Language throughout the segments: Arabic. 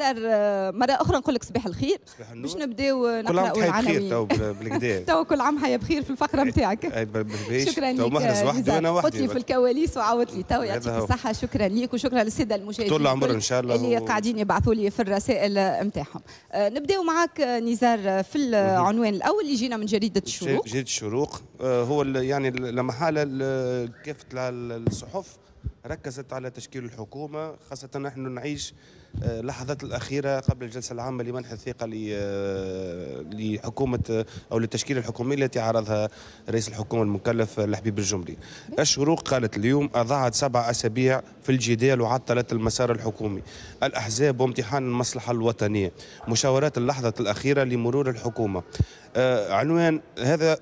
زار مره اخرى نقول لك صباح الخير باش نبداو نقراو العناوين تو بالكدا تو كل عام حيا بخير في الفقره نتاعك شكرا لك مهرز وحدي وانا وحدي قلت لي في الكواليس وعاودت لي تو يعطيك الصحه شكرا ليك وشكرا للساده المشاهدين طول العمر ان شاء الله اللي قاعدين يبعثوا لي في الرسائل نتاعهم أه، نبداو معاك نزار في العنوان الاول اللي جينا من جريده الشروق جريده الشروق أه، هو يعني لمحالة كافه الصحف ركزت على تشكيل الحكومة خاصة نحن نعيش اللحظات الاخيره قبل الجلسه العامه لمنح الثقه آه، لحكومه او للتشكيله الحكوميه التي عرضها رئيس الحكومه المكلف الحبيب الجمري. الشروق قالت اليوم اضاعت سبع اسابيع في الجدال وعطلت المسار الحكومي. الاحزاب وامتحان المصلحه الوطنيه. مشاورات اللحظه الاخيره لمرور الحكومه. آه، عنوان هذا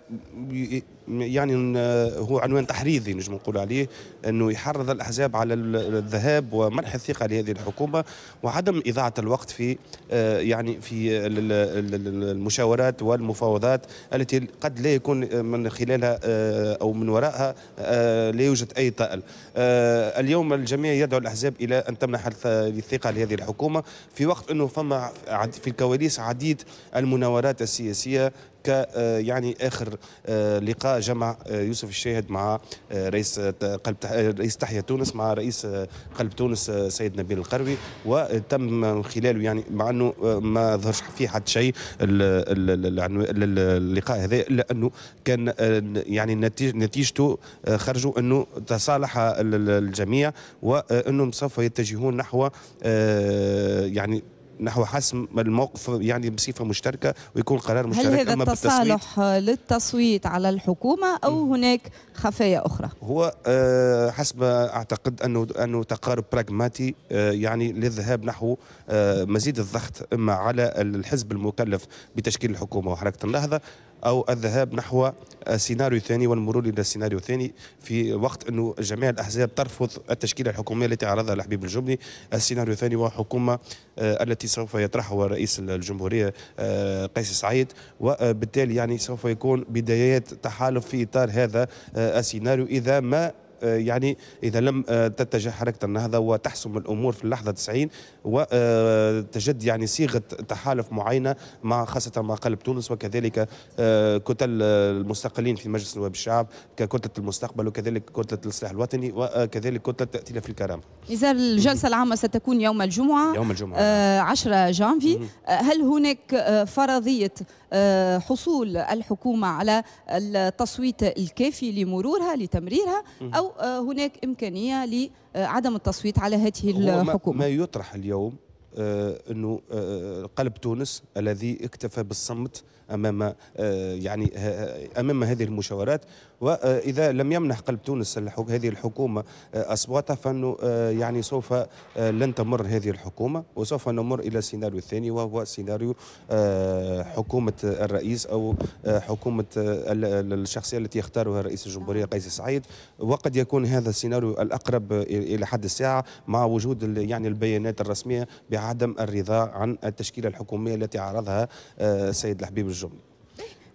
يعني آه، هو عنوان تحريضي نجم نقول عليه انه يحرض الاحزاب على الذهاب ومنح الثقه لهذه الحكومه وعدم اضاعه الوقت في آه، يعني في المشاورات والمفاوضات التي قد لا يكون من خلالها او من ورائها لا يوجد اي طائل. اليوم الجميع يدعو الاحزاب الى ان تمنح الثقه لهذه الحكومه في وقت انه فما في الكواليس عديد المناورات السياسيه ك آه، يعني اخر آه، لقاء جمع آه، يوسف الشاهد مع رئيس قلب رئيس تحيه تونس مع رئيس قلب تونس سيد نبيل القروي وتم من خلاله يعني مع انه ما ظهرش فيه حد شيء اللقاء هذا الا انه كان يعني نتيجته خرجوا انه تصالح الجميع وانهم سوف يتجهون نحو يعني نحو حسم الموقف يعني بصفه مشتركه ويكون قرار مشترك هل هذا التصالح للتصويت على الحكومه او م. هناك خفايا اخرى؟ هو آه، حسب اعتقد انه انه تقارب براغماتي آه، يعني للذهاب نحو آه، مزيد الضغط اما على الحزب المكلف بتشكيل الحكومه وحركه النهضه او الذهاب نحو سيناريو ثاني والمرور الى سيناريو ثاني في وقت انه جميع الاحزاب ترفض التشكيله الحكوميه التي عرضها الحبيب الجبني السيناريو الثاني هو حكومه آه، التي سوف يطرحها رئيس الجمهوريه آه، قيس سعيد وبالتالي يعني سوف يكون بدايات تحالف في اطار هذا آه، السيناريو اذا ما آه، يعني إذا لم آه، تتجه حركة النهضة وتحسم الأمور في اللحظة 90 وتجد آه، يعني صيغة تحالف معينة مع خاصة مع قلب تونس وكذلك كتل المستقلين في مجلس نواب الشعب ككتلة المستقبل وكذلك كتلة الإصلاح الوطني وكذلك كتلة في الكرامة. إذا الجلسة العامة ستكون يوم الجمعة يوم الجمعة 10 جانفي هل هناك فرضية آه، حصول الحكومة على التصويت الكافي لمرورها لتمريرها أو آه، هناك إمكانية لعدم التصويت على هذه الحكومة ما يطرح اليوم آه، انه آه، آه، قلب تونس الذي اكتفى بالصمت امام يعني امام هذه المشاورات واذا لم يمنح قلب تونس هذه الحكومه اصواتها فانه يعني سوف لن تمر هذه الحكومه وسوف نمر الى السيناريو الثاني وهو سيناريو حكومه الرئيس او حكومه الشخصيه التي يختارها رئيس الجمهوريه قيس سعيد وقد يكون هذا السيناريو الاقرب الى حد الساعه مع وجود يعني البيانات الرسميه عدم الرضا عن التشكيلة الحكومية التي عرضها آه، السيد الحبيب الجملي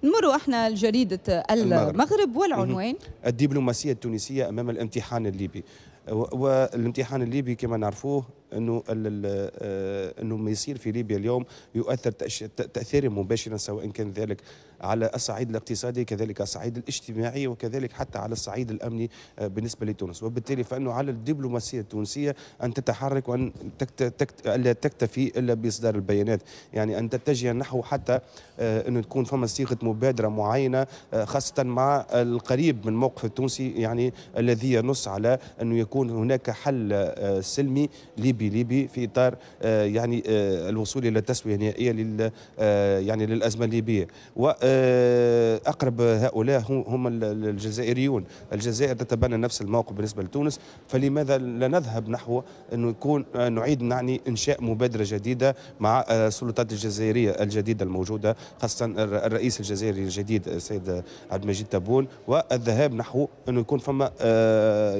نمروا احنا لجريدة المغرب والعنوان الدبلوماسية التونسية أمام الامتحان الليبي والامتحان الليبي كما نعرفوه انه آه، انه ما يصير في ليبيا اليوم يؤثر تاثيرا مباشرا سواء كان ذلك على الصعيد الاقتصادي كذلك على الصعيد الاجتماعي وكذلك حتى على الصعيد الامني آه، بالنسبه لتونس وبالتالي فانه على الدبلوماسيه التونسيه ان تتحرك وان لا الا تكتفي الا باصدار البيانات يعني ان تتجه نحو حتى آه، انه تكون فما صيغه مبادره معينه خاصه مع القريب من موقف التونسي يعني الذي ينص على انه يكون هناك حل سلمي ليبي ليبي ليبي في اطار آه، يعني آه، الوصول الى تسويه نهائيه لل آه، يعني للازمه الليبيه واقرب هؤلاء هم الجزائريون الجزائر تتبنى نفس الموقف بالنسبه لتونس فلماذا لا نذهب نحو انه يكون نعيد نعني انشاء مبادره جديده مع السلطات الجزائريه الجديده الموجوده خاصه الرئيس الجزائري الجديد السيد عبد المجيد تبون والذهاب نحو انه يكون فما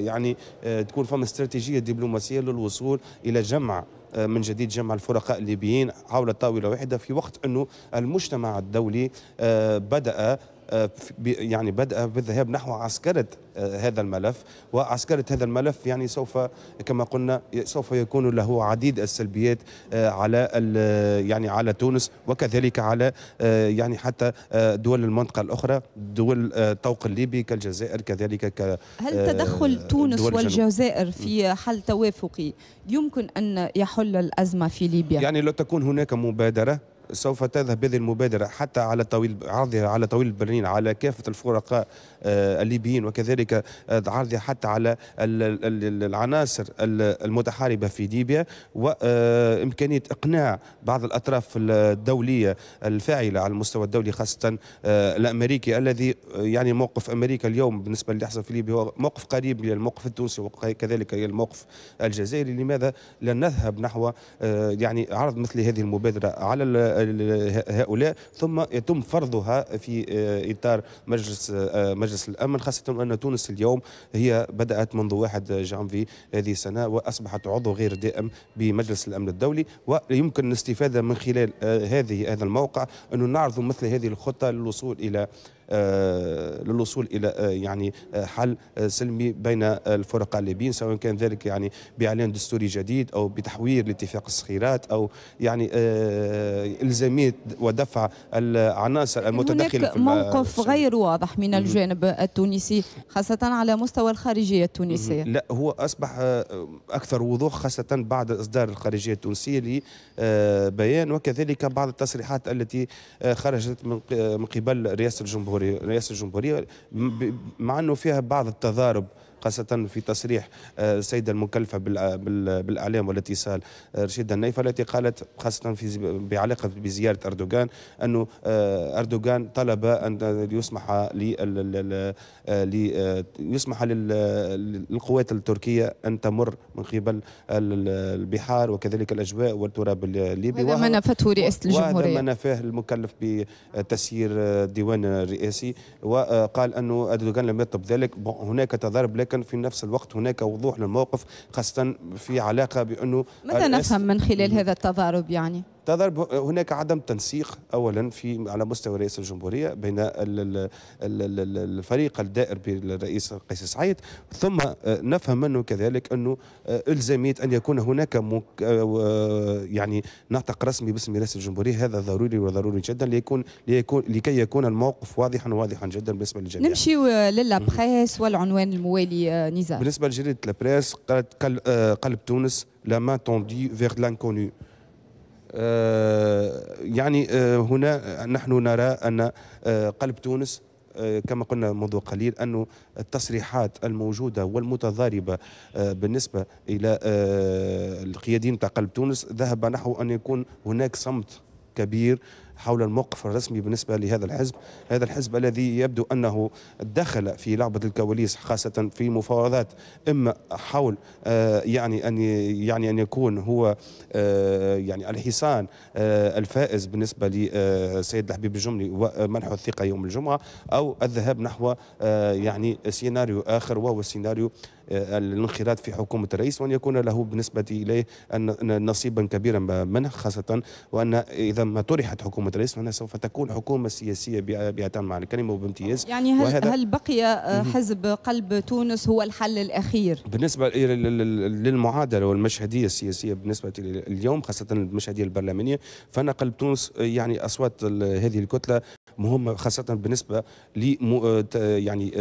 يعني تكون فما استراتيجيه دبلوماسيه للوصول الى الى جمع آه، من جديد جمع الفرقاء الليبيين حول طاوله واحده في وقت انه المجتمع الدولي آه، بدا آه، يعني بدأ بالذهاب نحو عسكرة آه، هذا الملف وعسكرة هذا الملف يعني سوف كما قلنا سوف يكون له عديد السلبيات آه، على يعني على تونس وكذلك على يعني حتى دول المنطقة الأخرى دول الطوق الليبي كالجزائر كذلك ك هل تدخل تونس والجزائر في حل توافقي يمكن أن يحل الأزمة في ليبيا؟ يعني لو تكون هناك مبادرة سوف تذهب هذه المبادرة حتى على طويل عرضها على طويل برلين على كافة الفرقاء آه، الليبيين وكذلك آه، عرضها حتى على العناصر المتحاربة في ليبيا وإمكانية آه، إقناع بعض الأطراف الدولية الفاعلة على المستوى الدولي خاصة الأمريكي الذي يعني موقف أمريكا اليوم بالنسبة للي يحصل في ليبيا هو موقف قريب للموقف التونسي وكذلك الموقف الجزائري لماذا لا نذهب نحو يعني عرض مثل هذه المبادرة على هؤلاء ثم يتم فرضها في آه، اطار مجلس آه، مجلس الامن خاصه ان تونس اليوم هي بدات منذ 1 جانفي هذه السنه واصبحت عضو غير دائم بمجلس الامن الدولي ويمكن الاستفاده من خلال آه، هذه هذا الموقع انه نعرض مثل هذه الخطه للوصول الى آه، للوصول الى آه، يعني آه، حل سلمي بين الفرق الليبيين سواء كان ذلك يعني باعلان دستوري جديد او بتحوير لاتفاق الصخيرات او يعني الزاميه ودفع العناصر المتدخله هناك موقف غير واضح من الجانب التونسي خاصه على مستوى الخارجيه التونسيه لا هو اصبح اكثر وضوح خاصه بعد اصدار الخارجيه التونسيه لبيان وكذلك بعض التصريحات التي خرجت من قبل رئاسه الجمهوريه الجمهوريه رئاسة الجمهورية مع أنه فيها بعض التضارب خاصة في تصريح آه، السيدة المكلفة بالإعلام والاتصال آه، رشيدة النيفة التي قالت خاصة في بعلاقة بزيارة أردوغان أنه آه، أردوغان طلب أن يسمح يسمح للقوات التركية أن تمر من قبل البحار وكذلك الأجواء والتراب الليبي وهذا ما نفته رئاسة الجمهورية وهذا ما نفاه المكلف بتسيير الديوان الرئاسي وقال أنه أردوغان لم يطلب ذلك هناك تضارب لكن ولكن في نفس الوقت هناك وضوح للموقف خاصة في علاقة بأنه ماذا نفهم من خلال هذا التضارب يعني؟ تضرب هناك عدم تنسيق اولا في على مستوى رئيس الجمهوريه بين الفريق الدائر بالرئيس قيس سعيد ثم آه، نفهم منه كذلك انه آه، الزاميه ان يكون هناك مك... آه، يعني ناطق رسمي باسم رئيس الجمهوريه هذا ضروري وضروري جدا ليكون ليكون لكي يكون الموقف واضحا واضحا جدا بالنسبه للجميع نمشي للابريس والعنوان الموالي نزار بالنسبه لجريده قالت قلب تونس لا ما توندي فيغ لانكونو آه، يعني آه، هنا نحن نرى أن آه، قلب تونس كما قلنا منذ قليل أن التصريحات الموجودة والمتضاربة بالنسبة إلى القيادين تقلب قلب تونس ذهب نحو أن يكون هناك صمت كبير حول الموقف الرسمي بالنسبة لهذا الحزب هذا الحزب الذي يبدو أنه دخل في لعبة الكواليس خاصة في مفاوضات إما حول آه، يعني أن يعني أن يكون هو آه، يعني الحصان آه، الفائز بالنسبة لسيد الحبيب الجملي ومنحه الثقة يوم الجمعة أو الذهاب نحو يعني سيناريو آخر وهو سيناريو الانخراط في حكومة الرئيس وأن يكون له بالنسبة إليه نصيبا كبيرا منه خاصة وأن إذا ما طرحت حكومة الرئيس معناها سوف تكون حكومه سياسيه باتم على الكلمه وبامتياز يعني هل, هل بقي آه، حزب قلب تونس هو الحل الاخير؟ بالنسبه للمعادله والمشهديه السياسيه بالنسبه اليوم خاصه المشهديه البرلمانيه فان قلب تونس آه، يعني اصوات هذه الكتله مهمه خاصه بالنسبه ل آه، يعني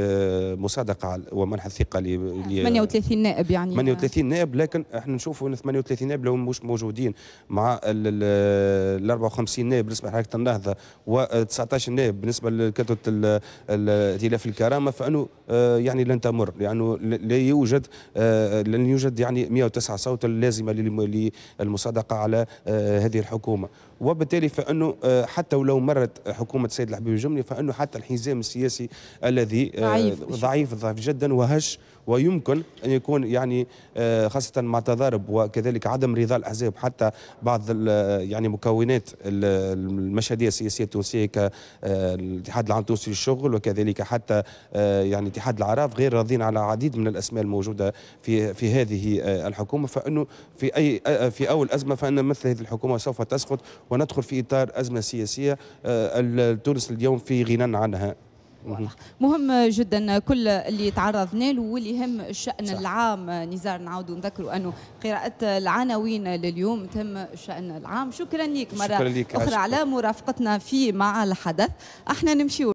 مصادقه ومنح الثقه ل 38 نائب يعني 38 نائب لكن احنا نشوفوا ان 38 نائب لو مش موجودين مع ال 54 نائب بالنسبة حركه النهضه و19 نائب بالنسبه لكتله ائتلاف الكرامه فانه آه، يعني لن تمر لانه لا يوجد آه، لن يوجد يعني 109 صوت اللازمه للمصادقه على آه، هذه الحكومه وبالتالي فانه حتى ولو مرت حكومه السيد الحبيب الجملي فانه حتى الحزام السياسي الذي ضعيف ضعيف جدا وهش ويمكن أن يكون يعني آه، خاصة مع تضارب وكذلك عدم رضا الأحزاب حتى بعض آه، يعني مكونات المشهدية السياسية التونسية كالاتحاد آه، العام التونسي للشغل وكذلك حتى يعني اتحاد العراف غير راضين على عديد من الأسماء الموجودة في في هذه الحكومة فأنه في أي في أول أزمة فأن مثل هذه الحكومة سوف تسقط وندخل في إطار أزمة سياسية تونس اليوم في غنى عنها واضح مهم جدا كل اللي تعرضنا له واللي يهم الشان صح. العام نزار نعاودوا نذكروا انه قراءه العناوين لليوم تهم الشان العام شكرا ليك مره شكرا ليك اخرى عشان. على مرافقتنا في مع الحدث احنا نمشيو